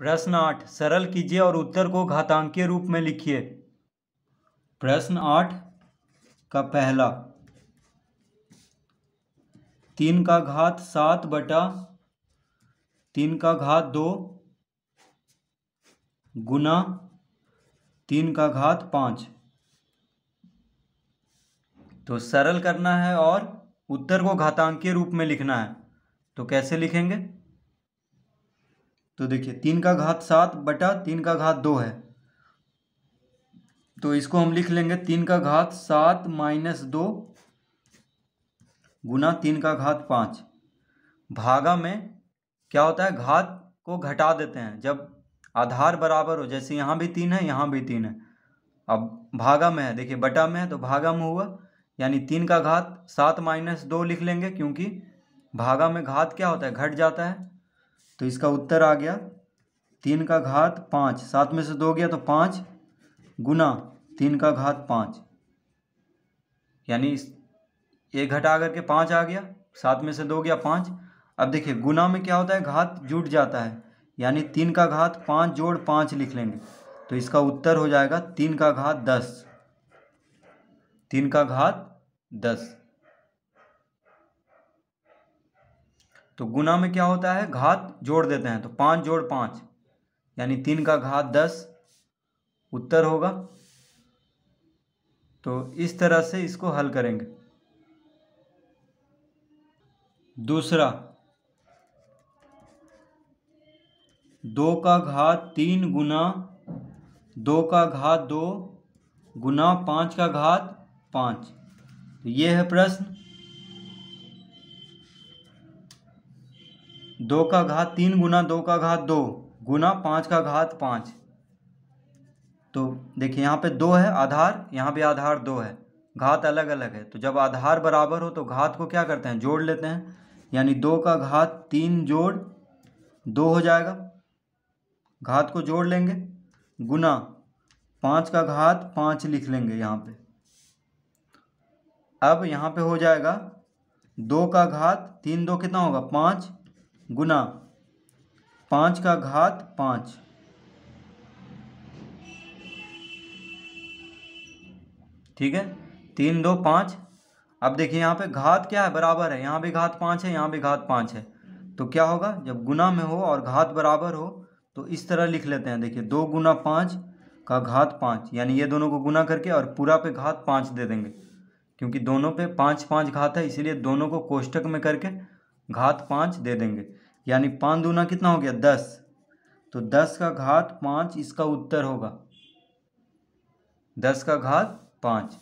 प्रश्न आठ सरल कीजिए और उत्तर को घातांकीय रूप में लिखिए प्रश्न आठ का पहला तीन का घात सात बटा तीन का घात दो गुना तीन का घात पांच तो सरल करना है और उत्तर को घातांकीय रूप में लिखना है तो कैसे लिखेंगे तो देखिए तीन का घात सात बटा तीन का घात दो है तो इसको हम लिख लेंगे तीन का घात सात माइनस दो गुना तीन का घात पाँच भागा में क्या होता है घात को घटा देते हैं जब आधार बराबर हो जैसे यहाँ भी तीन है यहाँ भी तीन है अब भागा में है देखिए बटा में है तो भागा में हुआ यानी तीन का घात सात माइनस दो लिख लेंगे क्योंकि भागा में घात क्या होता है घट जाता है तो इसका उत्तर आ गया तीन का घात पाँच सात में से दो गया तो पाँच गुना तीन का घात पाँच यानी एक घटा करके पाँच आ गया सात में से दो गया पाँच अब देखिए गुना में क्या होता है घात जुट जाता है यानी तीन का घात पाँच जोड़ पाँच लिख लेंगे तो इसका उत्तर हो जाएगा तीन का घात दस तीन का घात दस तो गुना में क्या होता है घात जोड़ देते हैं तो पाँच जोड़ पाँच यानी तीन का घात दस उत्तर होगा तो इस तरह से इसको हल करेंगे दूसरा दो का घात तीन गुना दो का घात दो गुना पाँच का घात पाँच तो ये है प्रश्न दो का घात तीन गुना दो का घात दो गुना पाँच का घात पाँच तो देखिए यहाँ पे दो है आधार यहाँ भी आधार दो है घात अलग अलग है तो जब आधार बराबर हो तो घात को क्या करते हैं जोड़ लेते हैं यानी दो का घात तीन जोड़ दो हो जाएगा घात को जोड़ लेंगे गुना पाँच का घात पाँच लिख लेंगे यहाँ पे अब यहाँ पे हो जाएगा दो का घात तीन दो कितना होगा पाँच गुना पाँच का घात पाँच ठीक है तीन दो पाँच अब देखिए यहाँ पे घात क्या है बराबर है यहाँ भी घात पाँच है यहाँ भी घात पाँच है तो क्या होगा जब गुना में हो और घात बराबर हो तो इस तरह लिख लेते हैं देखिए दो गुना पाँच का घात पाँच यानी ये दोनों को गुना करके और पूरा पे घात पाँच दे देंगे क्योंकि दोनों पे पाँच पाँच घात है इसीलिए दोनों को कोष्टक में करके घात पाँच दे देंगे यानी पाँच दूना कितना हो गया दस तो दस का घात पाँच इसका उत्तर होगा दस का घात पाँच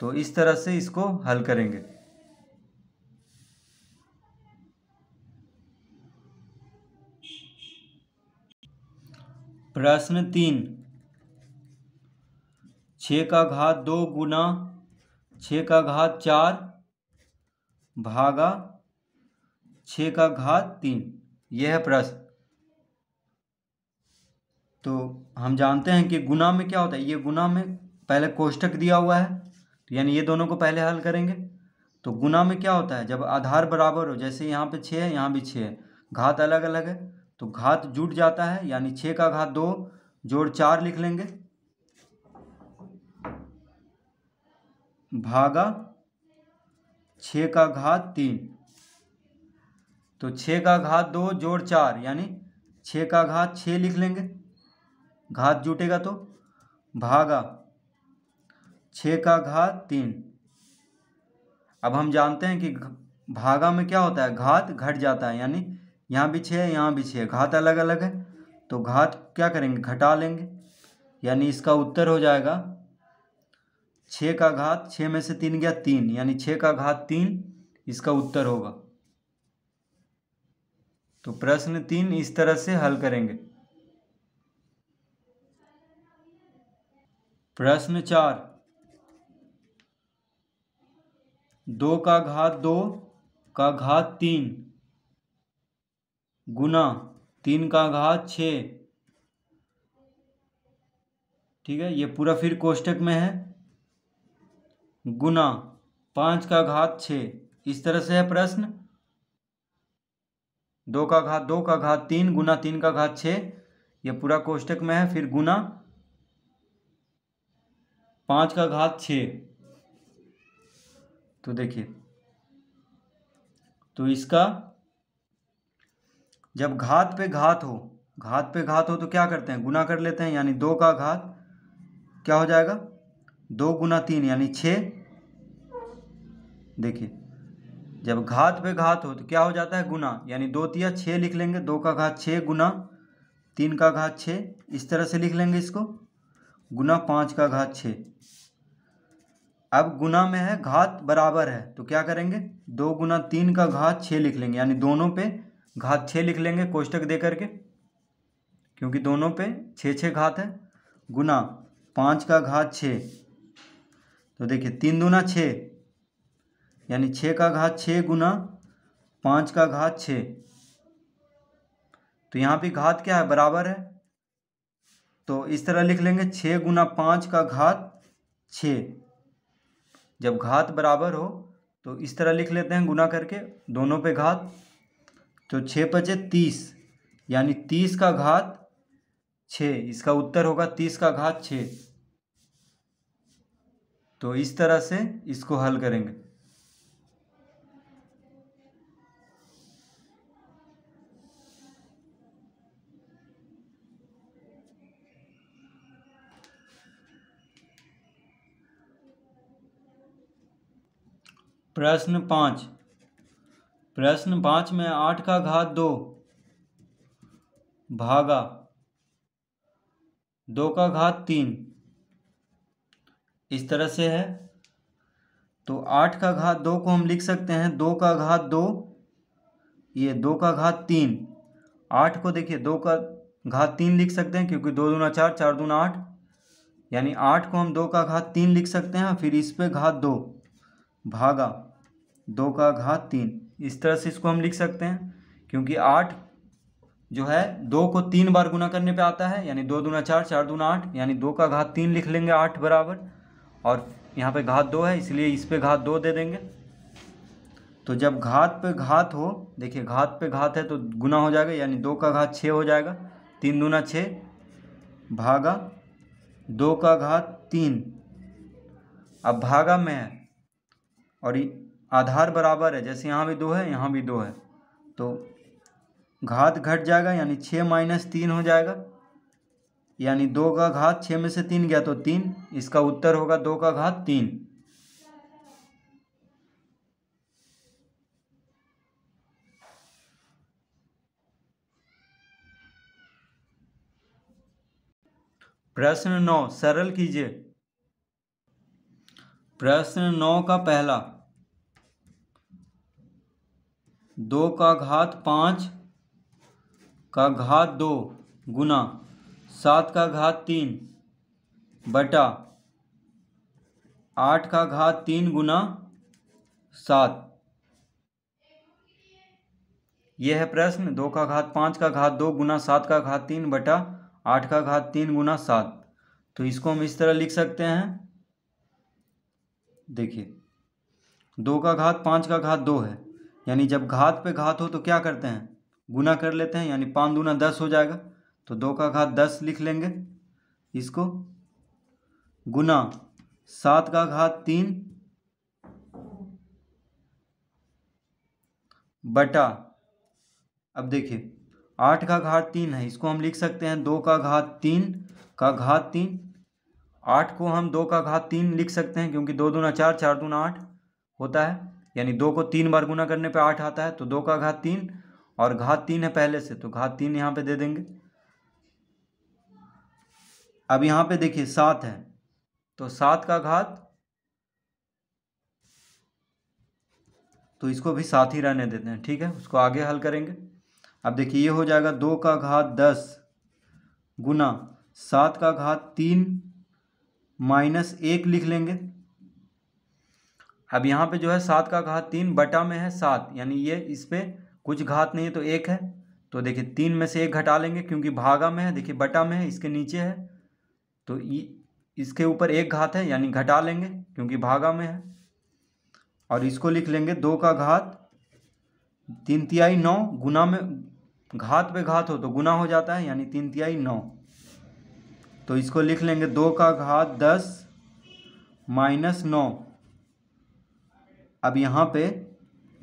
तो इस तरह से इसको हल करेंगे प्रश्न तीन छ का घात दो गुना छ का घात चार भागा छ का घात तीन यह प्रश्न तो हम जानते हैं कि गुना में क्या होता है ये गुना में पहले कोष्टक दिया हुआ है तो यानी ये दोनों को पहले हल करेंगे तो गुना में क्या होता है जब आधार बराबर हो जैसे यहाँ पे छः है यहाँ भी छः है घात अलग अलग है तो घात जुट जाता है यानी छः का घात दो जोड़ चार लिख लेंगे भागा छः का घात तीन तो छः का घात दो जोड़ चार यानी छः का घात छः लिख लेंगे घात जुटेगा तो भागा छः का घात तीन अब हम जानते हैं कि भागा में क्या होता है घात घट जाता है यानी यहाँ भी छः यहाँ भी छः घात अलग अलग है तो घात क्या करेंगे घटा लेंगे यानी इसका उत्तर हो जाएगा छः का घात छः में से तीन गया तीन यानी छः का घात तीन इसका उत्तर होगा तो प्रश्न तीन इस तरह से हल करेंगे प्रश्न चार दो का घात दो का घात तीन गुना तीन का घात छ ठीक है ये पूरा फिर कोष्टक में है गुना पांच का घात छ इस तरह से है प्रश्न दो का घात दो का घात तीन गुना तीन का घात छः यह पूरा कोष्टक में है फिर गुना पाँच का घात छ तो देखिए तो इसका जब घात पे घात हो घात पे घात हो तो क्या करते हैं गुना कर लेते हैं यानी दो का घात क्या हो जाएगा दो गुना तीन यानी छ देखिए जब घात पे घात हो तो क्या हो जाता है गुना यानी दो तिया छः लिख लेंगे दो का घात छः गुना तीन का घात छः इस तरह से लिख लेंगे इसको गुना पाँच का घात छः अब गुना में है घात बराबर है तो क्या करेंगे दो गुना तीन का घात छः लिख लेंगे यानी दोनों पे घात छः लिख लेंगे कोष्टक दे करके क्योंकि दोनों पे छः छः घात है गुना पाँच का घात छः तो देखिए तीन दूना छः यानी छः का घात छः गुना पाँच का घात छः तो यहाँ पे घात क्या है बराबर है तो इस तरह लिख लेंगे छः गुना पाँच का घात छः जब घात बराबर हो तो इस तरह लिख लेते हैं गुना करके दोनों पे घात तो छः पचे तीस यानी तीस का घात छः इसका उत्तर होगा तीस का घात छः तो इस तरह से इसको हल करेंगे प्रश्न पाँच प्रश्न पाँच में आठ का घात दो भागा दो का घात तीन इस तरह से है तो आठ का घात दो को हम लिख सकते हैं दो का घात दो ये दो का घात तीन आठ को देखिए दो का घात तीन लिख सकते हैं क्योंकि दो दूना चार चार दूना आठ यानी आठ को हम दो का घात तीन लिख सकते हैं फिर इस पे घात दो भागा दो का घात तीन इस तरह से इसको हम लिख सकते हैं क्योंकि आठ जो है दो को तीन बार गुना करने पे आता है यानी दो दूना चार चार दूना आठ यानी दो का घात तीन लिख लेंगे आठ बराबर और यहाँ पे घात दो है इसलिए इस पे घात दो दे देंगे तो जब घात पे घात हो देखिए घात पे घात है तो गुना हो जाएगा यानी दो का घात छः हो जाएगा तीन दूना छः भागा दो का घात तीन अब भागा में है और आधार बराबर है जैसे यहाँ भी दो है यहाँ भी दो है तो घात घट जाएगा यानी छः माइनस तीन हो जाएगा यानी दो का घात छः में से तीन गया तो तीन इसका उत्तर होगा दो का घात तीन प्रश्न नौ सरल कीजिए प्रश्न नौ का पहला दो का घात पाँच का घात दो गुना सात का घात तीन बटा आठ का घात तीन गुना सात यह है प्रश्न दो का घात पाँच का घात दो गुना सात का घात तीन बटा आठ का घात तीन गुना सात तो इसको हम इस तरह लिख सकते हैं देखिए दो का घात पाँच का घात दो है यानी जब घात पे घात हो तो क्या करते हैं गुना कर लेते हैं यानी पाँच दूना दस हो जाएगा तो दो का घात दस लिख लेंगे इसको गुना सात का घात तीन बटा अब देखिए आठ का घात तीन है इसको हम लिख सकते हैं दो का घात तीन का घात तीन आठ को हम दो का घात तीन लिख सकते हैं क्योंकि दो दूना चार चार दूना आठ होता है यानी दो को तीन बार गुना करने पे आठ आता है तो दो का घात तीन और घात तीन है पहले से तो घात तीन यहाँ पे दे देंगे अब यहाँ पे देखिए सात है तो सात का घात तो इसको भी साथ ही रहने देते हैं ठीक है उसको आगे हल करेंगे अब देखिए ये हो जाएगा दो का घात दस गुना सात का घात तीन माइनस एक लिख लेंगे अब यहाँ पे जो है सात का घात तीन बटा में है सात यानी ये इस पर कुछ घात नहीं है तो एक है तो देखिए तीन में से एक घटा लेंगे क्योंकि भागा में है देखिए बटा में है इसके नीचे है तो इसके ऊपर एक घात है यानी घटा लेंगे क्योंकि भागा में है और इसको लिख लेंगे दो का घात तीन तिहाई नौ गुना में घात पे घात हो तो गुना हो जाता है यानी तीन तिहाई नौ तो इसको लिख लेंगे दो का घात दस माइनस नौ अब यहाँ पे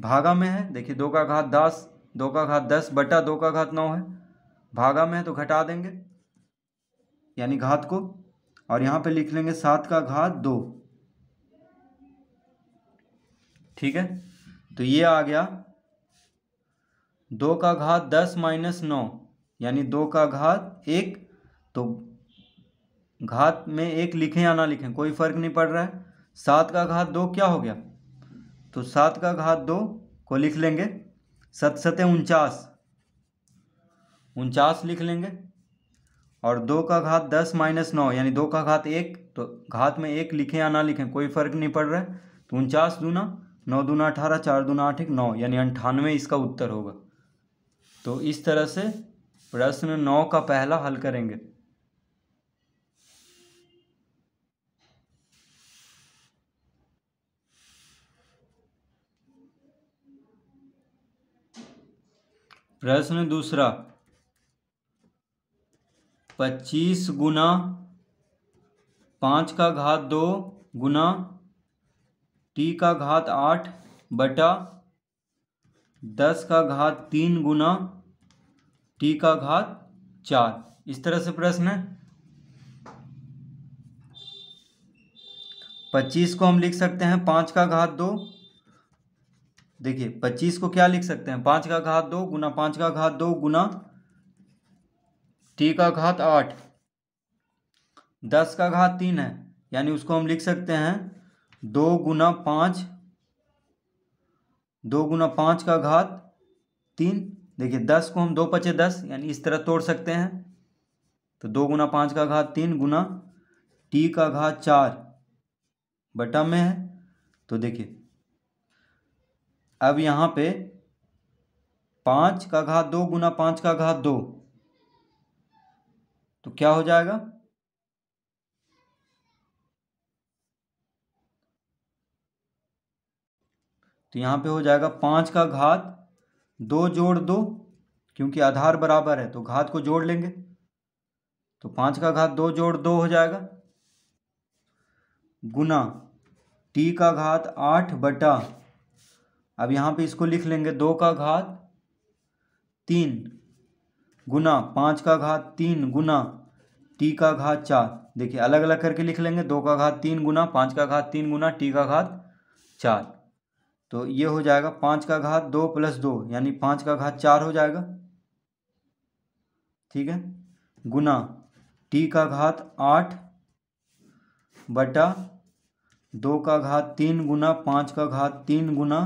भागा में है देखिए दो का घात दस दो का घात दस बटा दो का घात नौ है भागा में है तो घटा देंगे यानी घात को और यहाँ पे लिख लेंगे सात का घात दो ठीक है तो ये आ गया दो का घात दस माइनस नौ यानी दो का घात एक तो घात में एक लिखें या ना लिखें कोई फर्क नहीं पड़ रहा है सात का घात दो क्या हो गया तो सात का घात दो को लिख लेंगे सत सतह उनचास उनचास लिख लेंगे और दो का घात दस माइनस नौ यानी दो का घात एक तो घात में एक लिखें या ना लिखें कोई फ़र्क नहीं पड़ रहा है तो उनचास दूना नौ दूना अठारह चार दूना आठ एक नौ यानी अंठानवे इसका उत्तर होगा तो इस तरह से प्रश्न नौ का पहला हल करेंगे प्रश्न दूसरा पच्चीस गुना पाँच का घात दो गुना टी का घात आठ बटा दस का घात तीन गुना टी का घात चार इस तरह से प्रश्न है पच्चीस को हम लिख सकते हैं पाँच का घात दो देखिए पच्चीस को क्या लिख सकते हैं पांच का घात दो गुना पांच का घात दो गुना टी का घात आठ दस का घात तीन है यानी उसको हम लिख सकते हैं दो गुना पांच दो गुना पांच का घात तीन देखिए दस को हम दो पचे दस यानी इस तरह तोड़ सकते हैं तो दो गुना पांच का घात तीन गुना टी का घात चार बटा में है तो देखिए अब यहाँ पे पाँच का घात दो गुना पाँच का घात दो तो क्या हो जाएगा तो यहाँ पे हो जाएगा पाँच का घात दो जोड़ दो क्योंकि आधार बराबर है तो घात को जोड़ लेंगे तो पाँच का घात दो जोड़ दो हो जाएगा गुना टी का घात आठ बटा अब यहाँ पे इसको लिख लेंगे दो का घात तीन गुना पाँच का घात तीन गुना टी का घात चार देखिए अलग अलग करके लिख लेंगे दो का घात तीन गुना पाँच का घात तीन गुना टी का घात चार तो ये हो जाएगा पाँच का घात दो प्लस दो यानी पाँच का घात चार हो जाएगा ठीक है गुना टी का घात आठ बटा दो का घात तीन गुना पाँच का घात तीन गुना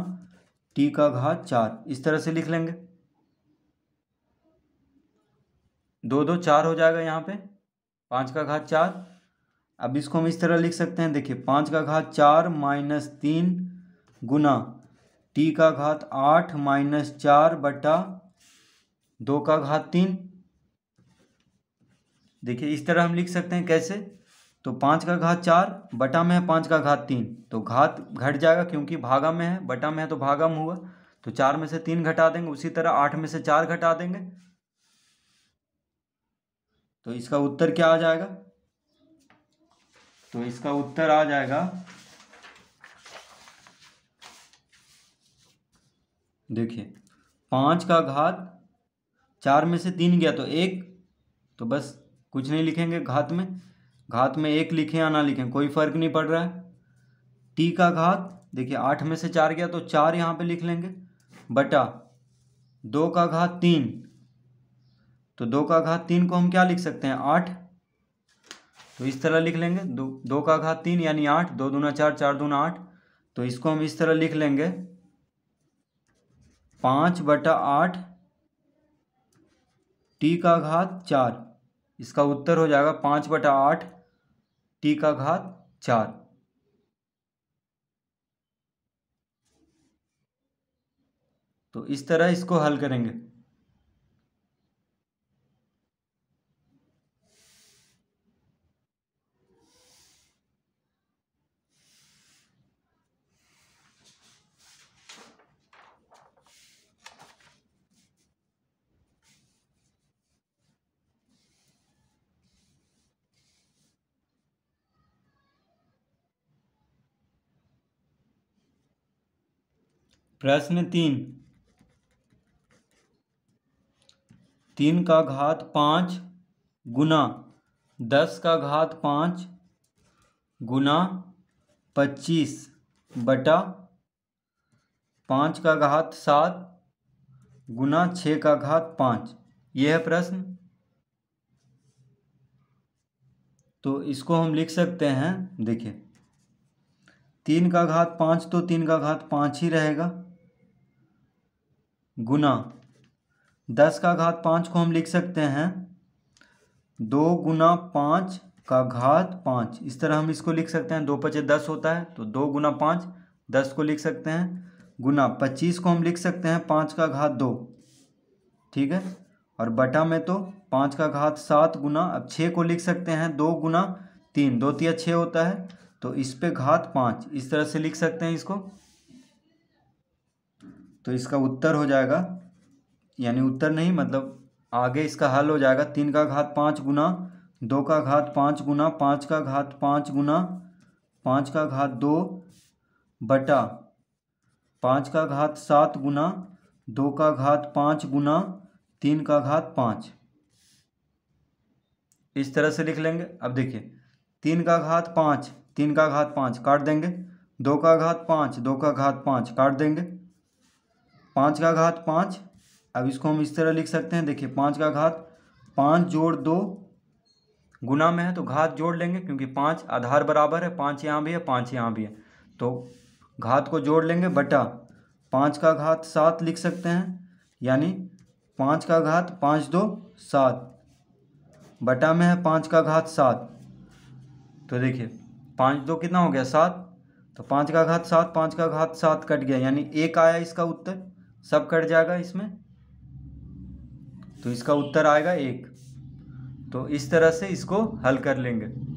टी का घात चार इस तरह से लिख लेंगे दो दो चार हो जाएगा यहाँ पे पाँच का घात चार अब इसको हम इस तरह लिख सकते हैं देखिए पाँच का घात चार माइनस तीन गुना टी का घात आठ माइनस चार बटा दो का घात तीन देखिए इस तरह हम लिख सकते हैं कैसे तो पाँच का घात चार बटा में है पाँच का घात तीन तो घात घट जाएगा क्योंकि भागा में है बटा में है तो भागा में हुआ तो चार में से तीन घटा देंगे उसी तरह आठ में से चार घटा देंगे तो इसका उत्तर क्या आ जाएगा तो इसका उत्तर आ जाएगा देखिए पाँच का घात चार में से तीन गया तो एक तो बस कुछ नहीं लिखेंगे घात में घात में एक लिखें या ना लिखें कोई फर्क नहीं पड़ रहा है टी का घात देखिए आठ में से चार गया तो चार यहाँ पे लिख लेंगे बटा दो का घात तीन तो दो का घात तीन को हम क्या लिख सकते हैं आठ तो इस तरह लिख लेंगे दो दो का घात तीन यानी आठ दो दूना चार चार दूना आठ तो इसको हम इस तरह लिख लेंगे पाँच बटा आठ टी का घात चार इसका उत्तर हो जाएगा पाँच बटा आठ टी का घात चार तो इस तरह इसको हल करेंगे प्रश्न तीन तीन का घात पाँच गुना दस का घात पाँच गुना पच्चीस बटा पाँच का घात सात गुना छः का घात पाँच यह है प्रश्न तो इसको हम लिख सकते हैं देखिए तीन का घात पाँच तो तीन का घात पाँच ही रहेगा गुना दस का घात पाँच को हम लिख सकते हैं दो गुना पाँच का घात पाँच इस तरह हम इसको लिख सकते हैं दो पचे दस होता है तो दो गुना पाँच दस को लिख सकते हैं गुना पच्चीस को हम लिख सकते हैं पाँच का घात दो ठीक है और बटा में तो पाँच का घात सात गुना अब छः को लिख सकते हैं दो गुना तीन दो तिया छः होता है तो इस पे घात पाँच इस तरह से लिख सकते हैं इसको तो इसका उत्तर हो जाएगा यानी उत्तर नहीं मतलब आगे इसका हल हो जाएगा तीन का घात पाँच गुना दो का घात पाँच गुना पाँच का घात पाँच गुना पाँच का घात दो बटा पाँच का घात सात गुना दो का घात पाँच गुना तीन का घात पाँच इस तरह से लिख लेंगे अब देखिए तीन का घात पाँच तीन का घात पाँच काट देंगे दो का घात पाँच दो का घात पाँच काट देंगे पाँच का घात पाँच अब इसको हम इस तरह लिख सकते हैं देखिए पाँच का घात पाँच जोड़ दो गुना में है तो घात जोड़ लेंगे क्योंकि पाँच आधार बराबर है पाँच यहाँ भी है पाँच यहाँ भी है तो घात को जोड़ लेंगे बटा पाँच का घात सात लिख सकते हैं यानी पाँच का घात पाँच दो सात बटा में है पाँच का घात सात तो देखिए पाँच दो कितना हो गया सात तो पाँच का घात सात पाँच का घात सात कट गया यानी एक आया इसका उत्तर सब कट जाएगा इसमें तो इसका उत्तर आएगा एक तो इस तरह से इसको हल कर लेंगे